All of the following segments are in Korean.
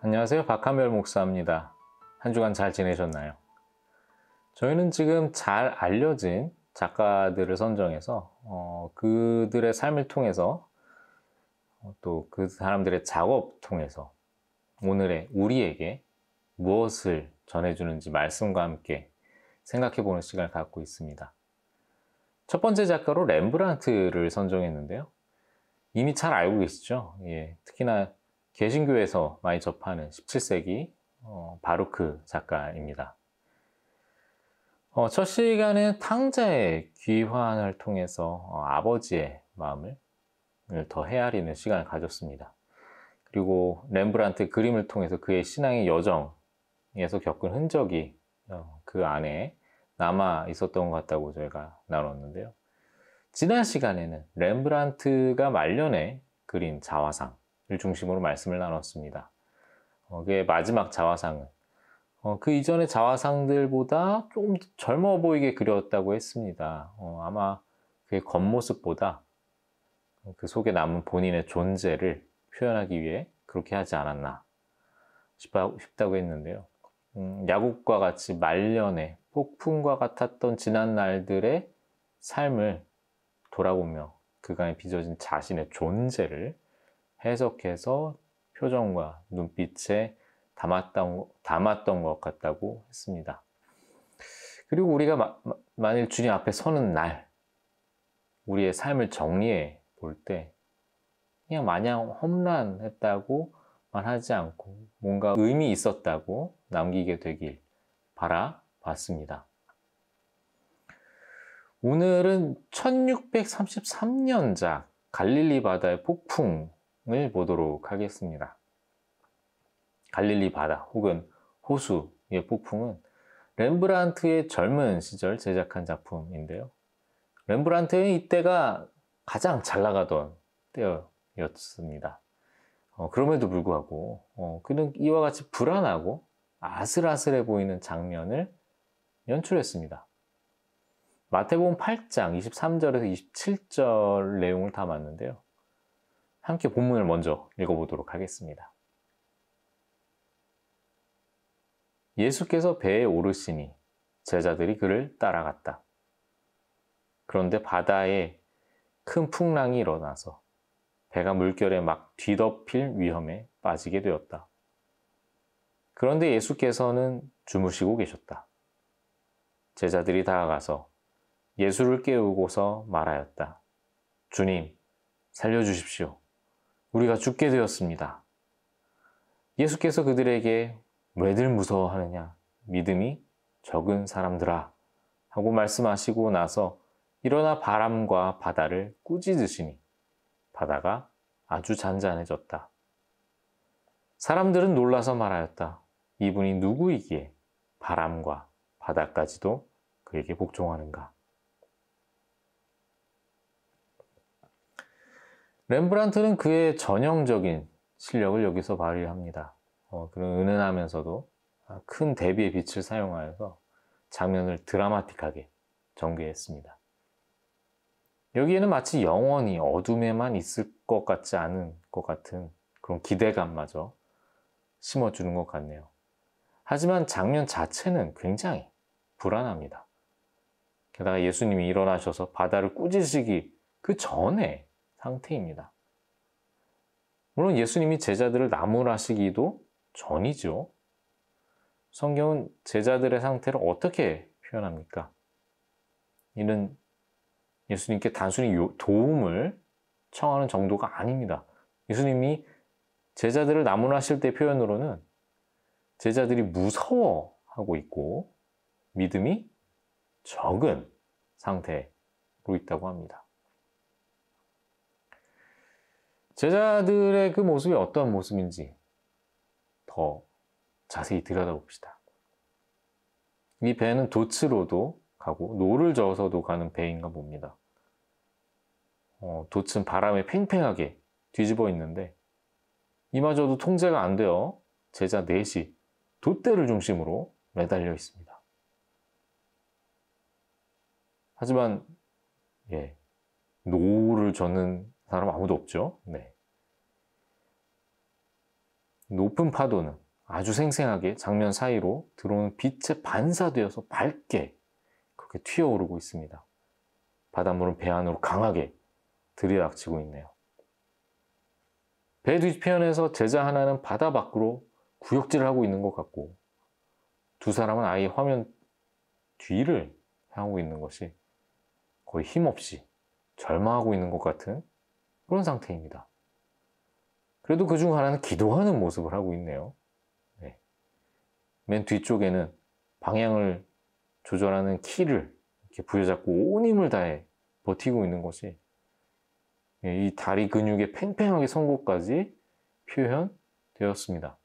안녕하세요. 박한별 목사입니다. 한 주간 잘 지내셨나요? 저희는 지금 잘 알려진 작가들을 선정해서 어, 그들의 삶을 통해서 어, 또그 사람들의 작업 통해서 오늘의 우리에게 무엇을 전해주는지 말씀과 함께 생각해보는 시간을 갖고 있습니다. 첫 번째 작가로 렘브란트를 선정했는데요. 이미 잘 알고 계시죠? 예, 특히나 개신교에서 많이 접하는 17세기 어, 바루크 작가입니다. 어, 첫 시간에 탕자의 귀환을 통해서 어, 아버지의 마음을 더 헤아리는 시간을 가졌습니다. 그리고 렘브란트 그림을 통해서 그의 신앙의 여정에서 겪은 흔적이 그 안에 남아 있었던 것 같다고 저희가 나눴는데요. 지난 시간에는 렘브란트가 말년에 그린 자화상, 중심으로 말씀을 나눴습니다. 어, 그게 마지막 자화상은 어, 그 이전의 자화상들보다 조금 젊어 보이게 그렸다고 했습니다. 어, 아마 그의 겉모습보다 그 속에 남은 본인의 존재를 표현하기 위해 그렇게 하지 않았나 싶다고 했는데요. 음, 야곱과 같이 말년에 폭풍과 같았던 지난 날들의 삶을 돌아보며 그간에 빚어진 자신의 존재를 해석해서 표정과 눈빛에 담았던, 담았던 것 같다고 했습니다. 그리고 우리가 마, 만일 주님 앞에 서는 날, 우리의 삶을 정리해 볼 때, 그냥 마냥 험난했다고만 하지 않고, 뭔가 의미 있었다고 남기게 되길 바라봤습니다. 오늘은 1633년작 갈릴리 바다의 폭풍 을 보도록 하겠습니다. 갈릴리 바다 혹은 호수의 폭풍은 렘브란트의 젊은 시절 제작한 작품인데요. 렘브란트는 이때가 가장 잘 나가던 때였습니다. 어, 그럼에도 불구하고 어, 그는 이와 같이 불안하고 아슬아슬해 보이는 장면을 연출했습니다. 마태복음 8장 23절에서 27절 내용을 담았는데요. 함께 본문을 먼저 읽어보도록 하겠습니다. 예수께서 배에 오르시니 제자들이 그를 따라갔다. 그런데 바다에 큰 풍랑이 일어나서 배가 물결에 막 뒤덮일 위험에 빠지게 되었다. 그런데 예수께서는 주무시고 계셨다. 제자들이 다가가서 예수를 깨우고서 말하였다. 주님, 살려주십시오. 우리가 죽게 되었습니다. 예수께서 그들에게 왜들 무서워하느냐 믿음이 적은 사람들아 하고 말씀하시고 나서 일어나 바람과 바다를 꾸짖으시니 바다가 아주 잔잔해졌다. 사람들은 놀라서 말하였다. 이분이 누구이기에 바람과 바다까지도 그에게 복종하는가. 렘브란트는 그의 전형적인 실력을 여기서 발휘합니다. 어, 그런 은은하면서도 아, 큰 대비의 빛을 사용하여서 장면을 드라마틱하게 전개했습니다. 여기에는 마치 영원히 어둠에만 있을 것 같지 않은 것 같은 그런 기대감마저 심어주는 것 같네요. 하지만 장면 자체는 굉장히 불안합니다. 게다가 예수님이 일어나셔서 바다를 꾸짖으기 시그 전에 상태입니다. 물론 예수님이 제자들을 나무라시기도 전이죠. 성경은 제자들의 상태를 어떻게 표현합니까? 이는 예수님께 단순히 도움을 청하는 정도가 아닙니다. 예수님이 제자들을 나무라실 때 표현으로는 제자들이 무서워하고 있고 믿음이 적은 상태로 있다고 합니다. 제자들의 그 모습이 어떠한 모습인지 더 자세히 들여다봅시다. 이 배는 도츠로도 가고 노를 저어서도 가는 배인가 봅니다. 어, 돛은 바람에 팽팽하게 뒤집어 있는데 이마저도 통제가 안 되어 제자 넷이 돛대를 중심으로 매달려 있습니다. 하지만 예, 노를 저는 사람 아무도 없죠. 네. 높은 파도는 아주 생생하게 장면 사이로 들어오는 빛에 반사되어서 밝게 그렇게 튀어오르고 있습니다. 바닷물은 배 안으로 강하게 들이닥치고 있네요. 배 뒤편에서 제자 하나는 바다 밖으로 구역질을 하고 있는 것 같고 두 사람은 아예 화면 뒤를 향하고 있는 것이 거의 힘없이 절망하고 있는 것 같은 그런 상태입니다. 그래도 그 중 하나는 기도하는 모습을 하고 있네요. 네. 맨 뒤쪽에는 방향을 조절하는 키를 이렇게 부여잡고 온 힘을 다해 버티고 있는 것이 예, 이 다리 근육의 팽팽하게 선고까지 표현되었습니다.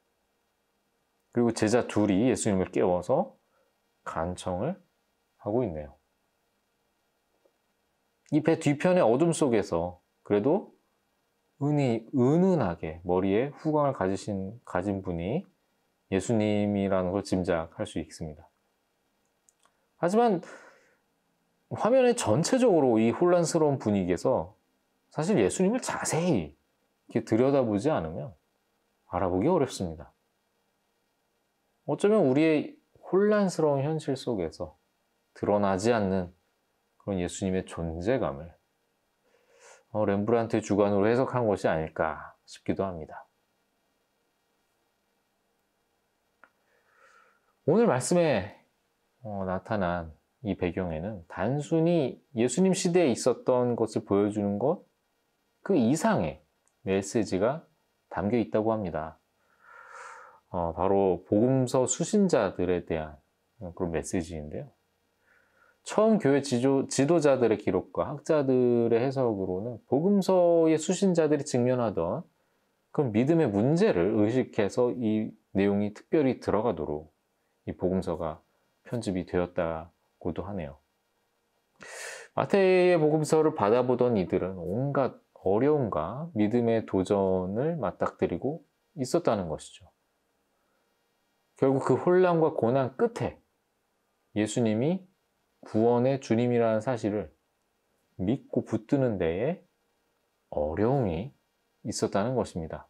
그리고 제자 둘이 예수님을 깨워서 간청을 하고 있네요. 이 배 뒤편의 어둠 속에서 그래도 은이 은은하게 머리에 후광을 가지신 가진 분이 예수님이라는 걸 짐작할 수 있습니다. 하지만 화면의 전체적으로 이 혼란스러운 분위기에서 사실 예수님을 자세히 이렇게 들여다보지 않으면 알아보기 어렵습니다. 어쩌면 우리의 혼란스러운 현실 속에서 드러나지 않는 그런 예수님의 존재감을 어, 렘브란트의 주관으로 해석한 것이 아닐까 싶기도 합니다. 오늘 말씀에 어, 나타난 이 배경에는 단순히 예수님 시대에 있었던 것을 보여주는 것 그 이상의 메시지가 담겨 있다고 합니다. 어, 바로 복음서 수신자들에 대한 그런 메시지인데요. 처음 교회 지조, 지도자들의 기록과 학자들의 해석으로는 복음서의 수신자들이 직면하던 그 믿음의 문제를 의식해서 이 내용이 특별히 들어가도록 이 복음서가 편집이 되었다고도 하네요. 마태의 복음서를 받아보던 이들은 온갖 어려움과 믿음의 도전을 맞닥뜨리고 있었다는 것이죠. 결국 그 혼란과 고난 끝에 예수님이 구원의 주님이라는 사실을 믿고 붙드는 데에 어려움이 있었다는 것입니다.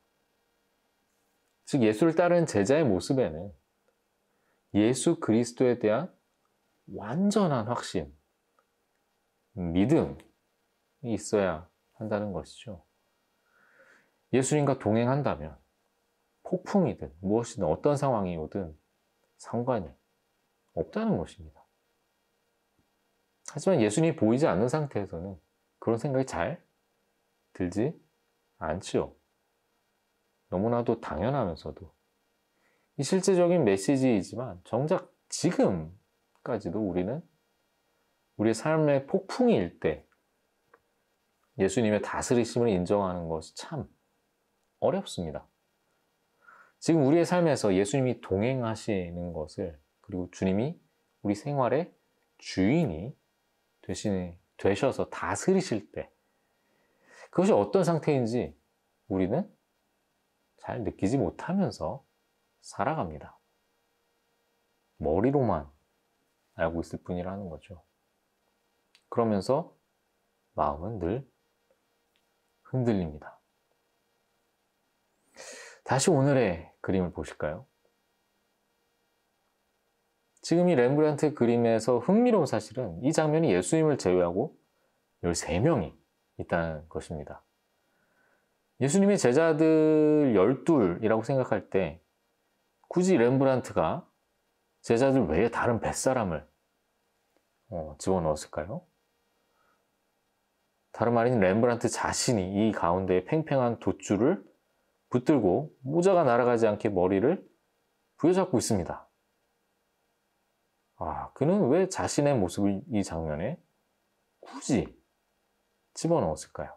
즉 예수를 따르는 제자의 모습에는 예수 그리스도에 대한 완전한 확신, 믿음이 있어야 한다는 것이죠. 예수님과 동행한다면 폭풍이든 무엇이든 어떤 상황이 오든 상관이 없다는 것입니다. 하지만 예수님이 보이지 않는 상태에서는 그런 생각이 잘 들지 않지요. 너무나도 당연하면서도 이 실제적인 메시지이지만 정작 지금까지도 우리는 우리의 삶의 폭풍일 때 예수님의 다스리심을 인정하는 것이 참 어렵습니다. 지금 우리의 삶에서 예수님이 동행하시는 것을 그리고 주님이 우리 생활의 주인이 되시, 되셔서 다스리실 때 그것이 어떤 상태인지 우리는 잘 느끼지 못하면서 살아갑니다. 머리로만 알고 있을 뿐이라는 거죠. 그러면서 마음은 늘 흔들립니다. 다시 오늘의 그림을 보실까요? 지금 이렘브란트 그림에서 흥미로운 사실은 이 장면이 예수님을 제외하고 13명이 있다는 것입니다. 예수님의 제자들 12이라고 생각할 때 굳이 렘브란트가 제자들 외에 다른 뱃사람을 어, 집어넣었을까요? 다른 말인 렘브란트 자신이 이 가운데 팽팽한 돗줄을 붙들고 모자가 날아가지 않게 머리를 부여잡고 있습니다. 아, 그는 왜 자신의 모습을 이 장면에 굳이 집어넣었을까요?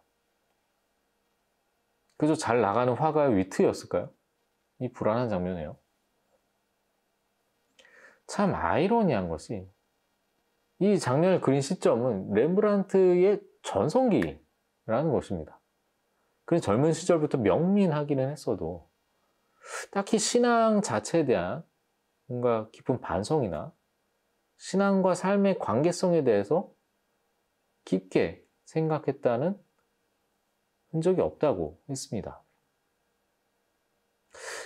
그저 잘 나가는 화가의 위트였을까요? 이 불안한 장면이에요. 참 아이러니한 것이 이 장면을 그린 시점은 렘브란트의 전성기라는 것입니다. 그는 젊은 시절부터 명민하기는 했어도 딱히 신앙 자체에 대한 뭔가 깊은 반성이나 신앙과 삶의 관계성에 대해서 깊게 생각했다는 흔적이 없다고 했습니다.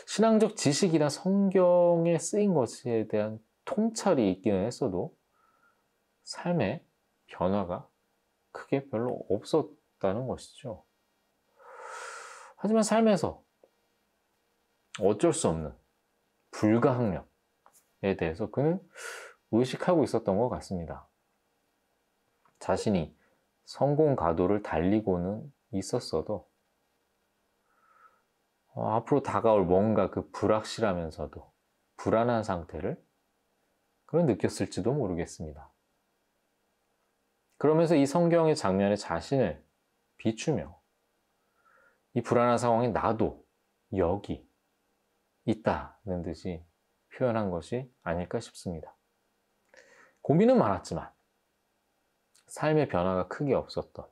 신앙적 지식이나 성경에 쓰인 것에 대한 통찰이 있기는 했어도 삶의 변화가 크게 별로 없었다는 것이죠. 하지만 삶에서 어쩔 수 없는 불가항력에 대해서 그는 의식하고 있었던 것 같습니다. 자신이 성공 가도를 달리고는 있었어도 어, 앞으로 다가올 뭔가 그 불확실하면서도 불안한 상태를 그런 느꼈을지도 모르겠습니다. 그러면서 이 성경의 장면에 자신을 비추며 이 불안한 상황에 나도 여기 있다는 듯이 표현한 것이 아닐까 싶습니다. 고민은 많았지만 삶의 변화가 크게 없었던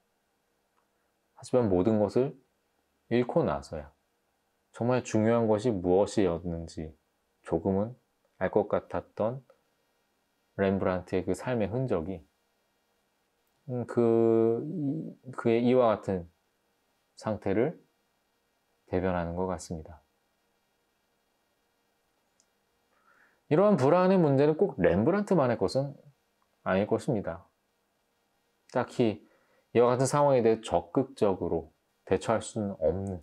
하지만 모든 것을 잃고 나서야 정말 중요한 것이 무엇이었는지 조금은 알 것 같았던 렘브란트의 그 삶의 흔적이 음, 그, 그의 이와 같은 상태를 대변하는 것 같습니다. 이러한 불안의 문제는 꼭 렘브란트만의 것은 아닐 것입니다. 딱히 이와 같은 상황에 대해 적극적으로 대처할 수는 없는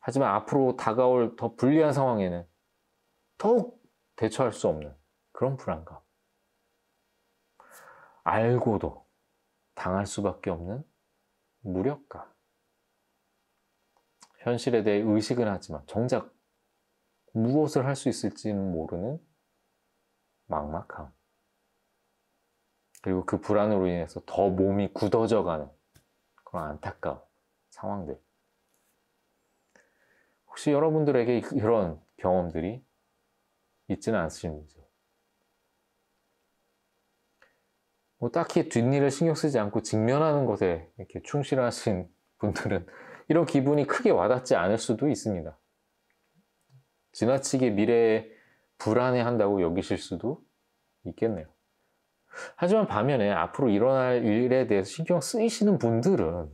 하지만 앞으로 다가올 더 불리한 상황에는 더욱 대처할 수 없는 그런 불안감. 알고도 당할 수밖에 없는 무력감. 현실에 대해 의식은 하지만 정작 무엇을 할 수 있을지는 모르는 막막함. 그리고 그 불안으로 인해서 더 몸이 굳어져 가는 그런 안타까운 상황들. 혹시 여러분들에게 이런 경험들이 있지는 않으신지. 뭐 딱히 뒷일을 신경 쓰지 않고 직면하는 것에 이렇게 충실하신 분들은 이런 기분이 크게 와닿지 않을 수도 있습니다. 지나치게 미래에 불안해한다고 여기실 수도 있겠네요. 하지만 반면에 앞으로 일어날 일에 대해서 신경 쓰이시는 분들은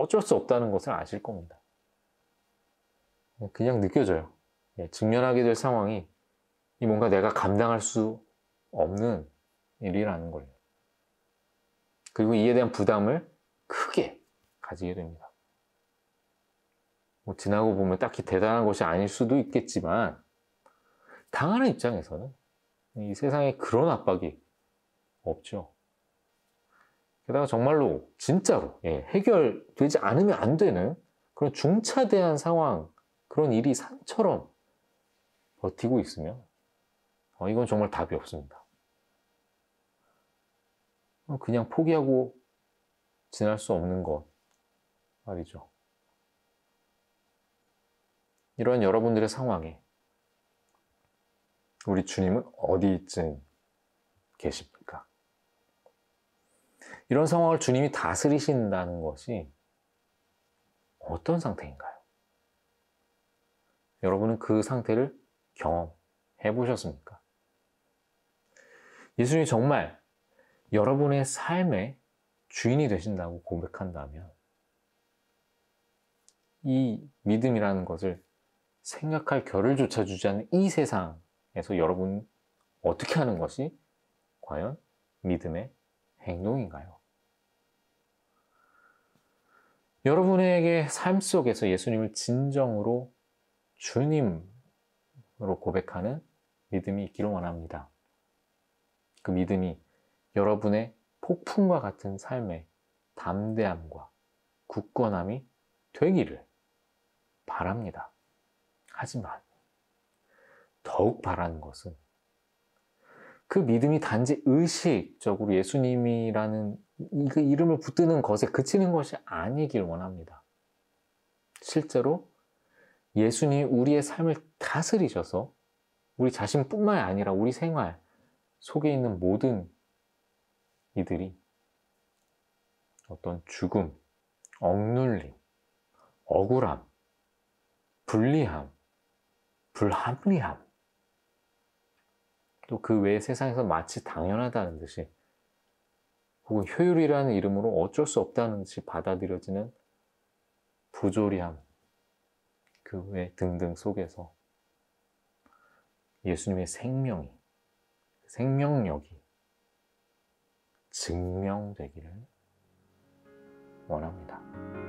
어쩔 수 없다는 것을 아실 겁니다. 그냥 느껴져요. 예, 직면하게 될 상황이 뭔가 내가 감당할 수 없는 일이라는 걸요. 그리고 이에 대한 부담을 크게 가지게 됩니다. 뭐 지나고 보면 딱히 대단한 것이 아닐 수도 있겠지만 당하는 입장에서는 이 세상에 그런 압박이 없죠. 게다가 정말로 진짜로 예, 해결되지 않으면 안 되는 그런 중차대한 상황 그런 일이 산처럼 버티고 있으면 어, 이건 정말 답이 없습니다. 어, 그냥 포기하고 지날 수 없는 것 말이죠. 이러한 여러분들의 상황에 우리 주님은 어디쯤 계십니까? 이런 상황을 주님이 다스리신다는 것이 어떤 상태인가요? 여러분은 그 상태를 경험해 보셨습니까? 예수님이 정말 여러분의 삶의 주인이 되신다고 고백한다면 이 믿음이라는 것을 생각할 결를조차 주지 않는 이 세상에서 여러분 어떻게 하는 것이 과연 믿음의 행동인가요? 여러분에게 삶 속에서 예수님을 진정으로 주님으로 고백하는 믿음이 있기를 원합니다. 그 믿음이 여러분의 폭풍과 같은 삶의 담대함과 굳건함이 되기를 바랍니다. 하지만 더욱 바라는 것은 그 믿음이 단지 의식적으로 예수님이라는 그 이름을 붙드는 것에 그치는 것이 아니길 원합니다. 실제로 예수님이 우리의 삶을 다스리셔서 우리 자신뿐만 아니라 우리 생활 속에 있는 모든 이들이 어떤 죽음, 억눌림, 억울함, 불리함, 불합리함. 또 그 외의 세상에서 마치 당연하다는 듯이 혹은 효율이라는 이름으로 어쩔 수 없다는 듯이 받아들여지는 부조리함, 그 외 등등 속에서 예수님의 생명이, 생명력이 증명되기를 원합니다.